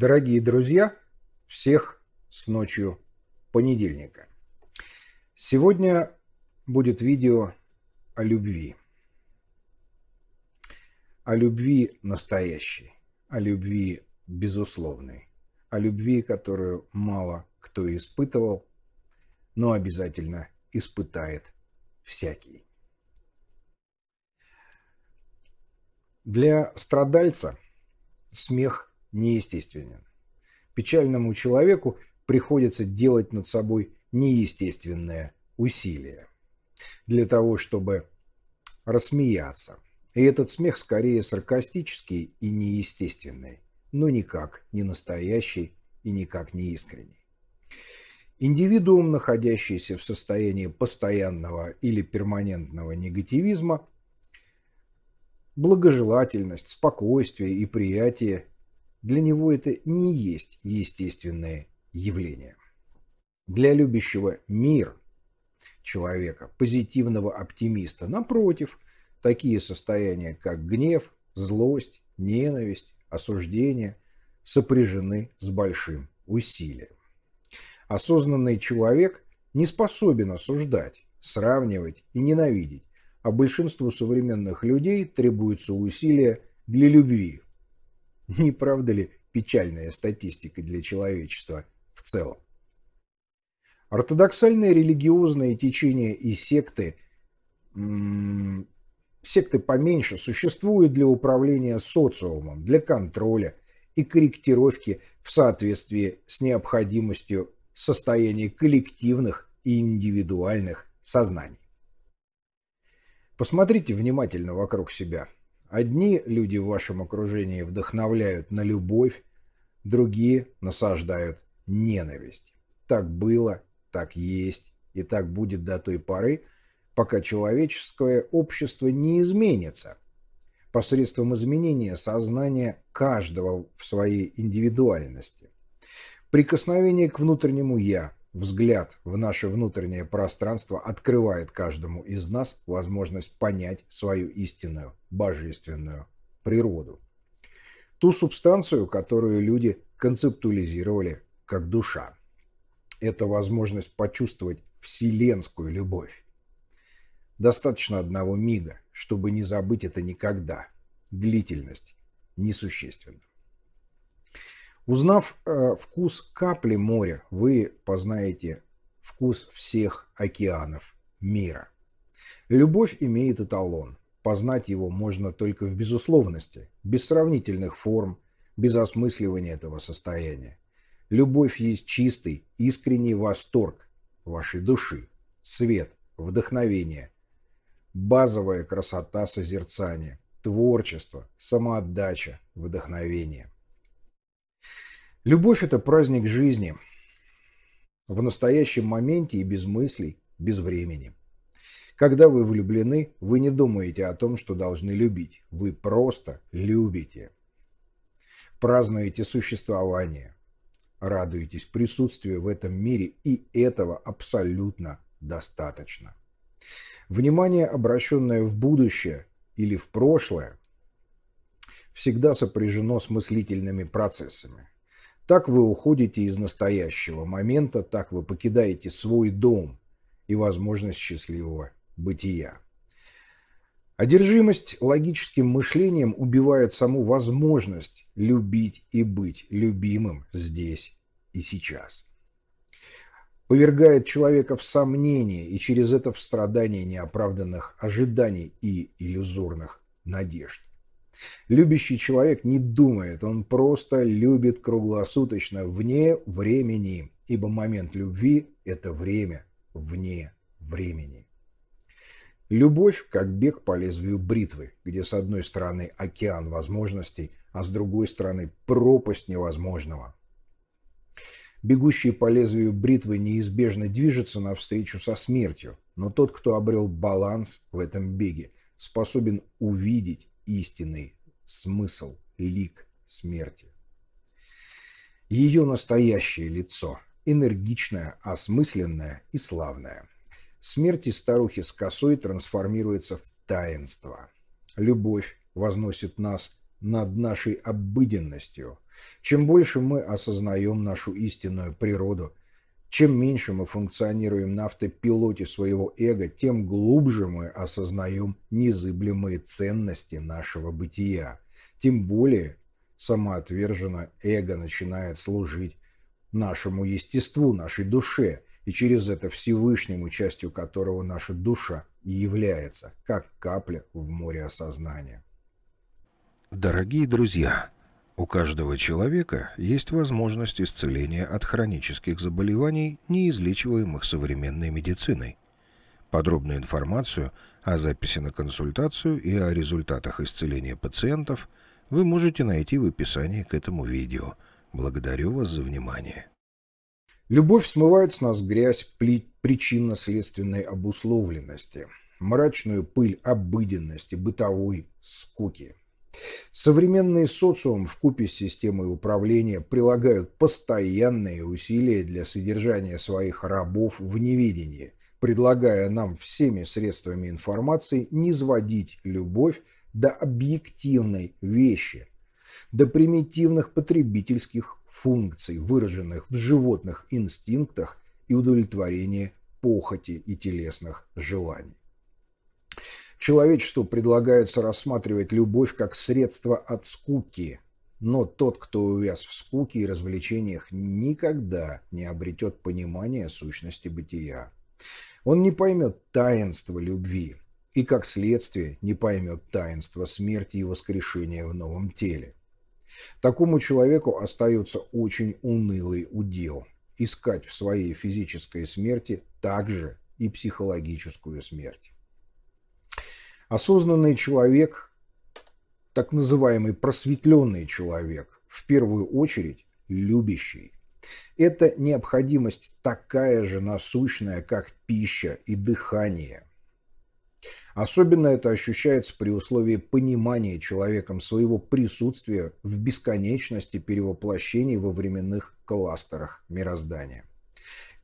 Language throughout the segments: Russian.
Дорогие друзья, всех с ночью понедельника. Сегодня будет видео о любви. О любви настоящей, о любви безусловной, о любви, которую мало кто испытывал, но обязательно испытает всякий. Для страдальца смех – неестественен. Печальному человеку приходится делать над собой неестественное усилие для того, чтобы рассмеяться. И этот смех скорее саркастический и неестественный, но никак не настоящий и никак не искренний. Индивидуум, находящийся в состоянии постоянного или перманентного негативизма, благожелательность, спокойствие и приятие для него это не есть естественное явление. Для любящего мир человека, позитивного оптимиста, напротив, такие состояния, как гнев, злость, ненависть, осуждение, сопряжены с большим усилием. Осознанный человек не способен осуждать, сравнивать и ненавидеть, а большинству современных людей требуется усилие для любви, не правда ли печальная статистика для человечества в целом? Ортодоксальные религиозные течения и секты, секты поменьше, существуют для управления социумом, для контроля и корректировки в соответствии с необходимостью состояния коллективных и индивидуальных сознаний. Посмотрите внимательно вокруг себя – Одни люди в вашем окружении вдохновляют на любовь, другие насаждают ненависть. Так было, так есть и так будет до той поры, пока человеческое общество не изменится посредством изменения сознания каждого в своей индивидуальности. Прикосновение к внутреннему «я», Взгляд в наше внутреннее пространство открывает каждому из нас возможность понять свою истинную, божественную природу. Ту субстанцию, которую люди концептуализировали как душа. Это возможность почувствовать вселенскую любовь. Достаточно одного мига, чтобы не забыть это никогда. Длительность несущественна. Узнав э, вкус капли моря, вы познаете вкус всех океанов мира. Любовь имеет эталон. Познать его можно только в безусловности, без сравнительных форм, без осмысливания этого состояния. Любовь есть чистый, искренний восторг вашей души, свет, вдохновение, базовая красота созерцания, творчество, самоотдача, вдохновение – Любовь – это праздник жизни. В настоящем моменте и без мыслей, без времени. Когда вы влюблены, вы не думаете о том, что должны любить. Вы просто любите. Празднуете существование. Радуетесь присутствию в этом мире, и этого абсолютно достаточно. Внимание, обращенное в будущее или в прошлое, всегда сопряжено с мыслительными процессами – так вы уходите из настоящего момента, так вы покидаете свой дом и возможность счастливого бытия. Одержимость логическим мышлением убивает саму возможность любить и быть любимым здесь и сейчас. Повергает человека в сомнение и через это в страдание неоправданных ожиданий и иллюзорных надежд. Любящий человек не думает, он просто любит круглосуточно, вне времени, ибо момент любви – это время вне времени. Любовь как бег по лезвию бритвы, где с одной стороны океан возможностей, а с другой стороны пропасть невозможного. Бегущий по лезвию бритвы неизбежно движется навстречу со смертью, но тот, кто обрел баланс в этом беге, способен увидеть истинный смысл, лик смерти. Ее настоящее лицо, энергичное, осмысленное и славное. Смерти старухи с косой трансформируется в таинство. Любовь возносит нас над нашей обыденностью. Чем больше мы осознаем нашу истинную природу – чем меньше мы функционируем на автопилоте своего эго, тем глубже мы осознаем незыблемые ценности нашего бытия. Тем более самоотверженно эго начинает служить нашему естеству, нашей душе, и через это Всевышнему, частью которого наша душа и является, как капля в море осознания. Дорогие друзья! У каждого человека есть возможность исцеления от хронических заболеваний, неизлечиваемых современной медициной. Подробную информацию о записи на консультацию и о результатах исцеления пациентов вы можете найти в описании к этому видео. Благодарю вас за внимание. Любовь смывает с нас грязь причинно-следственной обусловленности, мрачную пыль обыденности, бытовой скуки. Современный социум в купе с системой управления прилагают постоянные усилия для содержания своих рабов в неведении, предлагая нам всеми средствами информации не сводить любовь до объективной вещи, до примитивных потребительских функций, выраженных в животных инстинктах и удовлетворении похоти и телесных желаний. Человечеству предлагается рассматривать любовь как средство от скуки, но тот, кто увяз в скуке и развлечениях, никогда не обретет понимания сущности бытия. Он не поймет таинства любви и, как следствие, не поймет таинства смерти и воскрешения в новом теле. Такому человеку остается очень унылый удел – искать в своей физической смерти также и психологическую смерть. Осознанный человек, так называемый просветленный человек, в первую очередь любящий. Это необходимость такая же насущная, как пища и дыхание. Особенно это ощущается при условии понимания человеком своего присутствия в бесконечности перевоплощений во временных кластерах мироздания.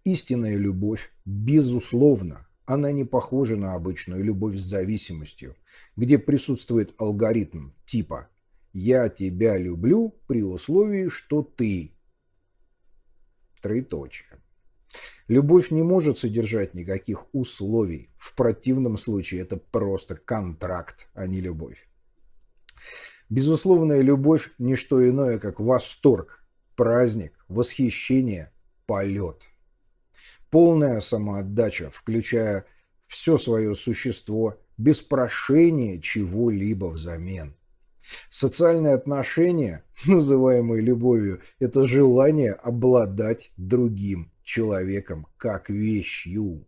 Истинная любовь, безусловно, она не похожа на обычную любовь с зависимостью, где присутствует алгоритм типа «Я тебя люблю при условии, что ты...» Троеточие. Любовь не может содержать никаких условий. В противном случае это просто контракт, а не любовь. Безусловная любовь – не что иное, как восторг, праздник, восхищение, полет – полная самоотдача, включая все свое существо, без прошения чего-либо взамен. Социальные отношения, называемые любовью, это желание обладать другим человеком как вещью.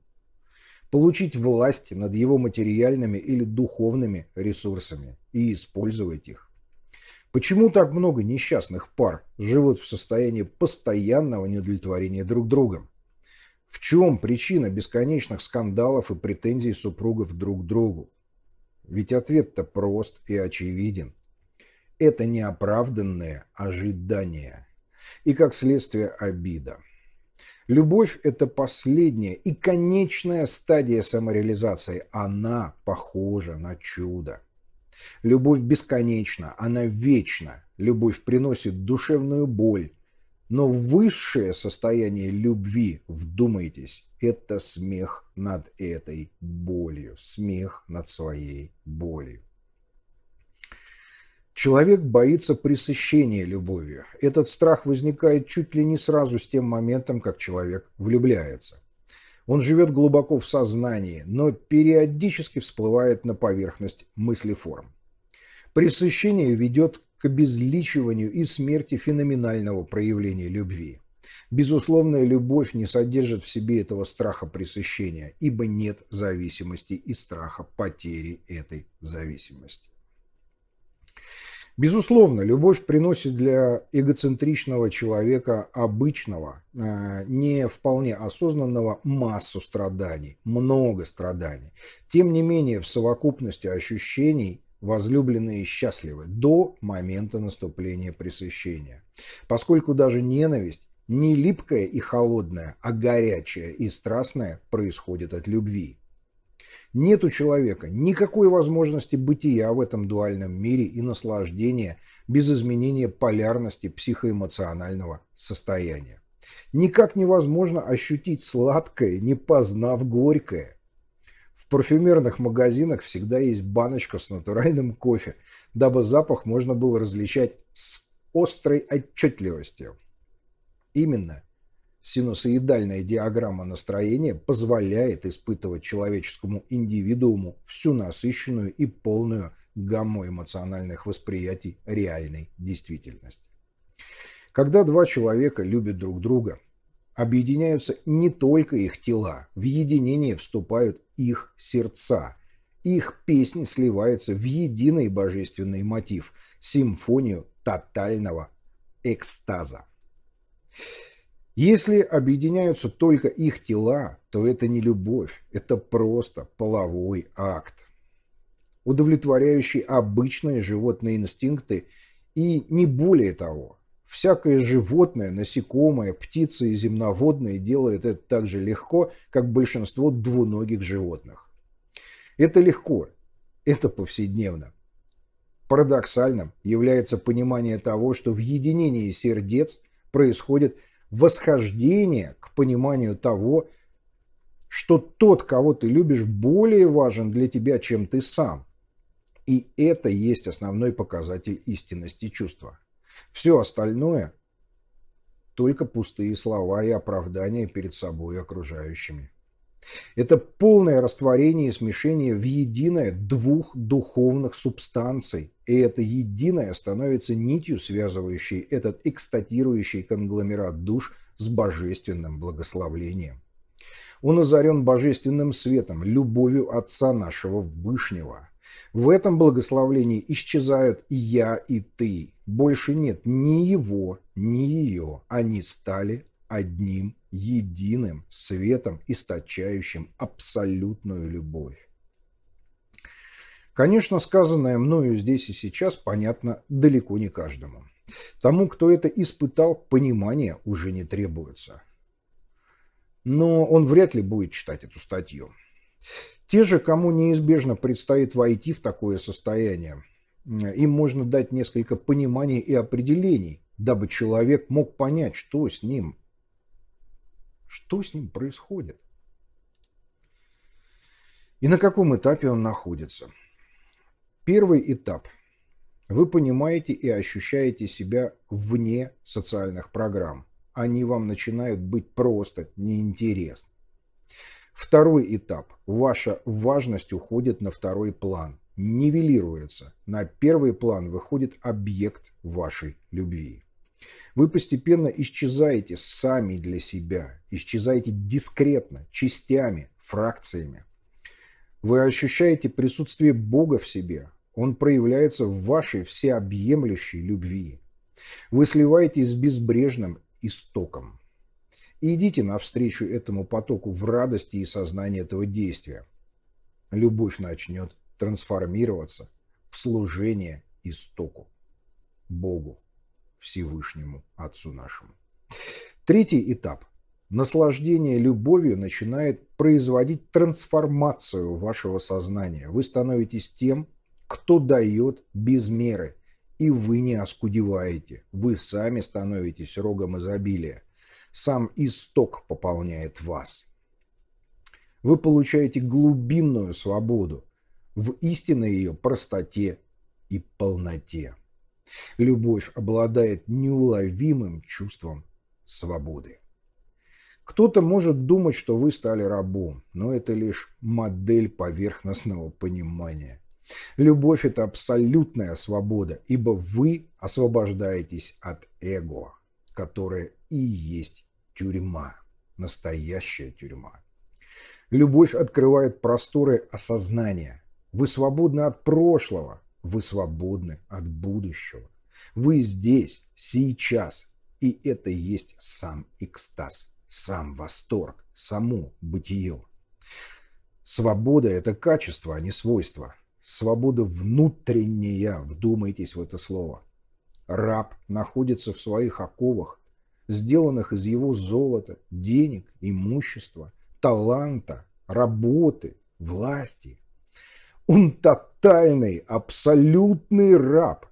Получить власть над его материальными или духовными ресурсами и использовать их. Почему так много несчастных пар живут в состоянии постоянного неудовлетворения друг другом? В чем причина бесконечных скандалов и претензий супругов друг к другу? Ведь ответ-то прост и очевиден. Это неоправданное ожидание и, как следствие, обида. Любовь – это последняя и конечная стадия самореализации. Она похожа на чудо. Любовь бесконечна, она вечна. Любовь приносит душевную боль, но высшее состояние любви, вдумайтесь, это смех над этой болью, смех над своей болью. Человек боится пресыщения любовью. Этот страх возникает чуть ли не сразу с тем моментом, как человек влюбляется. Он живет глубоко в сознании, но периодически всплывает на поверхность мыслеформ. Пресыщение ведет к обезличиванию и смерти феноменального проявления любви. Безусловная любовь не содержит в себе этого страха пресыщения, ибо нет зависимости и страха потери этой зависимости. Безусловно, любовь приносит для эгоцентричного человека обычного, э, не вполне осознанного массу страданий, много страданий. Тем не менее, в совокупности ощущений возлюбленные счастливы до момента наступления пресыщения. Поскольку даже ненависть не липкая и холодная, а горячая и страстная происходит от любви. Нет у человека никакой возможности бытия в этом дуальном мире и наслаждения без изменения полярности психоэмоционального состояния. Никак невозможно ощутить сладкое, не познав горькое. В парфюмерных магазинах всегда есть баночка с натуральным кофе, дабы запах можно было различать с острой отчетливостью. Именно синусоидальная диаграмма настроения позволяет испытывать человеческому индивидууму всю насыщенную и полную гамму эмоциональных восприятий реальной действительности. Когда два человека любят друг друга – объединяются не только их тела, в единение вступают их сердца. Их песни сливаются в единый божественный мотив – симфонию тотального экстаза. Если объединяются только их тела, то это не любовь, это просто половой акт, удовлетворяющий обычные животные инстинкты и не более того. Всякое животное, насекомое, птицы и земноводное делает это так же легко, как большинство двуногих животных. Это легко, это повседневно. Парадоксальным является понимание того, что в единении сердец происходит восхождение к пониманию того, что тот, кого ты любишь, более важен для тебя, чем ты сам. И это есть основной показатель истинности чувства. Все остальное – только пустые слова и оправдания перед собой и окружающими. Это полное растворение и смешение в единое двух духовных субстанций. И это единое становится нитью, связывающей этот экстатирующий конгломерат душ с божественным благословлением. Он озарен божественным светом, любовью Отца нашего Вышнего. В этом благословлении исчезают и я, и ты. Больше нет ни его, ни ее. Они стали одним, единым светом, источающим абсолютную любовь. Конечно, сказанное мною здесь и сейчас понятно далеко не каждому. Тому, кто это испытал, понимание уже не требуется. Но он вряд ли будет читать эту статью. Те же, кому неизбежно предстоит войти в такое состояние, им можно дать несколько пониманий и определений, дабы человек мог понять, что с ним, что с ним происходит и на каком этапе он находится. Первый этап. Вы понимаете и ощущаете себя вне социальных программ. Они вам начинают быть просто неинтересны. Второй этап. Ваша важность уходит на второй план, нивелируется. На первый план выходит объект вашей любви. Вы постепенно исчезаете сами для себя, исчезаете дискретно, частями, фракциями. Вы ощущаете присутствие Бога в себе. Он проявляется в вашей всеобъемлющей любви. Вы сливаетесь с безбрежным истоком и идите навстречу этому потоку в радости и сознании этого действия. Любовь начнет трансформироваться в служение истоку, Богу, Всевышнему Отцу нашему. Третий этап. Наслаждение любовью начинает производить трансформацию вашего сознания. Вы становитесь тем, кто дает без меры, и вы не оскудеваете. Вы сами становитесь рогом изобилия сам исток пополняет вас. Вы получаете глубинную свободу в истинной ее простоте и полноте. Любовь обладает неуловимым чувством свободы. Кто-то может думать, что вы стали рабом, но это лишь модель поверхностного понимания. Любовь – это абсолютная свобода, ибо вы освобождаетесь от эго, которое и есть тюрьма. Настоящая тюрьма. Любовь открывает просторы осознания. Вы свободны от прошлого. Вы свободны от будущего. Вы здесь, сейчас. И это есть сам экстаз, сам восторг, само бытие. Свобода – это качество, а не свойство. Свобода внутренняя, вдумайтесь в это слово. Раб находится в своих оковах, сделанных из его золота, денег, имущества, таланта, работы, власти. Он тотальный, абсолютный раб.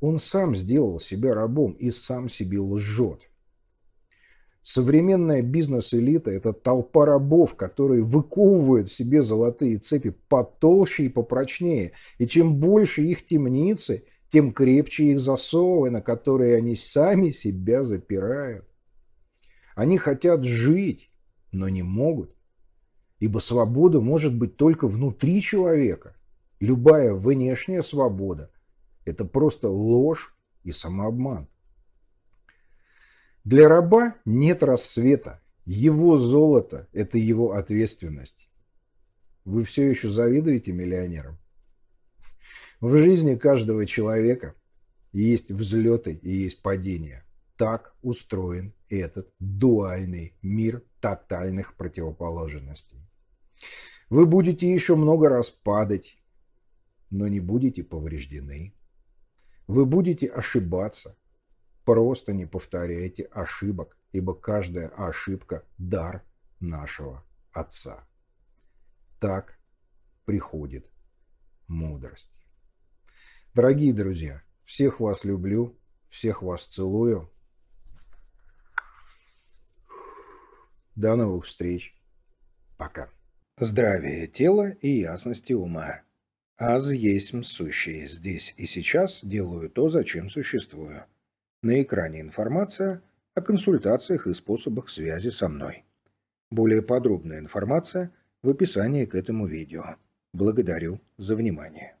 Он сам сделал себя рабом и сам себе лжет. Современная бизнес-элита – это толпа рабов, которые выковывают себе золотые цепи потолще и попрочнее. И чем больше их темницы – тем крепче их засовы, на которые они сами себя запирают. Они хотят жить, но не могут, ибо свобода может быть только внутри человека. Любая внешняя свобода – это просто ложь и самообман. Для раба нет рассвета, его золото – это его ответственность. Вы все еще завидуете миллионерам? В жизни каждого человека есть взлеты и есть падения. Так устроен этот дуальный мир тотальных противоположностей. Вы будете еще много раз падать, но не будете повреждены. Вы будете ошибаться. Просто не повторяйте ошибок, ибо каждая ошибка – дар нашего Отца. Так приходит мудрость. Дорогие друзья, всех вас люблю, всех вас целую. До новых встреч. Пока. Здравие тела и ясности ума. Аз есть сущие здесь и сейчас делаю то, зачем существую. На экране информация о консультациях и способах связи со мной. Более подробная информация в описании к этому видео. Благодарю за внимание.